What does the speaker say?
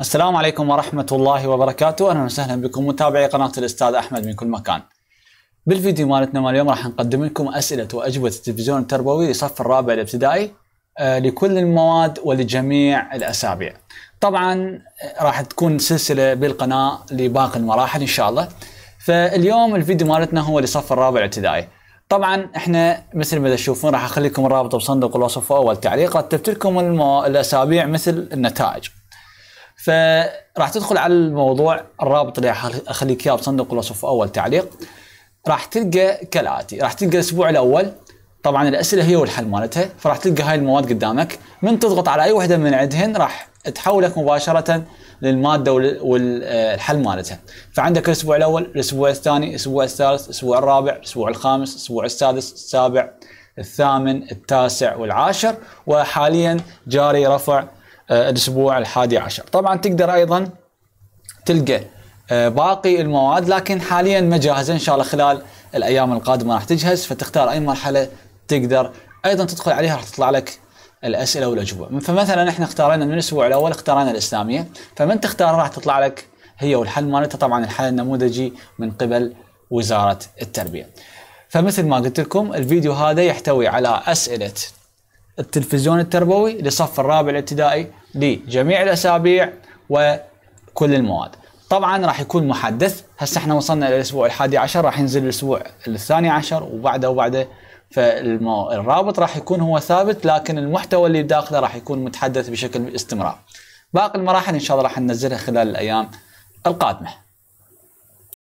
السلام عليكم ورحمة الله وبركاته أهلا وسهلا بكم متابعي قناة الأستاذ أحمد من كل مكان بالفيديو مالتنا مال اليوم راح نقدم لكم أسئلة وأجوبة التلفزيون التربوي لصف الرابع الابتدائي آه، لكل المواد ولجميع الأسابيع طبعا آه، راح تكون سلسلة بالقناة لباقي المراحل إن شاء الله فاليوم الفيديو مالتنا هو لصف الرابع الابتدائي طبعا احنا مثل ما تشوفون راح اخليكم الرابط بصندوق الوصف واول تعليق رتبت لكم الاسابيع مثل النتائج فراح تدخل على الموضوع الرابط اللي اخليك اياه بصندوق الوصف اول تعليق راح تلقى كالاتي راح تلقى الاسبوع الاول طبعا الاسئله هي والحل مالتها فراح تلقى هاي المواد قدامك من تضغط على اي وحده من عندهن راح تحولك مباشره للماده والحل آه، مالتها فعندك الاسبوع الاول الاسبوع الثاني الاسبوع الثالث الاسبوع الرابع الاسبوع الخامس الاسبوع السادس السابع الثامن التاسع والعاشر وحاليا جاري رفع آه، الأسبوع الحادي عشر طبعا تقدر أيضا تلقى آه، باقي المواد لكن حاليا مجهزة إن شاء الله خلال الأيام القادمة راح تجهز فتختار أي مرحلة تقدر أيضا تدخل عليها راح تطلع لك الأسئلة والأجوبة فمثلا احنا اختارينا من الأسبوع الأول اختارينا الإسلامية فمن تختار راح تطلع لك هي والحل مالتها طبعا الحل النموذجي من قبل وزارة التربية فمثل ما قلت لكم الفيديو هذا يحتوي على أسئلة التلفزيون التربوي لصف الرابع الابتدائي لجميع الاسابيع وكل المواد طبعا راح يكون محدث هسه احنا وصلنا الى الاسبوع الحادي عشر راح ينزل الاسبوع الثاني عشر وبعده وبعده فالرابط راح يكون هو ثابت لكن المحتوى اللي داخله راح يكون متحدث بشكل استمرار باقي المراحل ان شاء الله راح ننزلها خلال الايام القادمه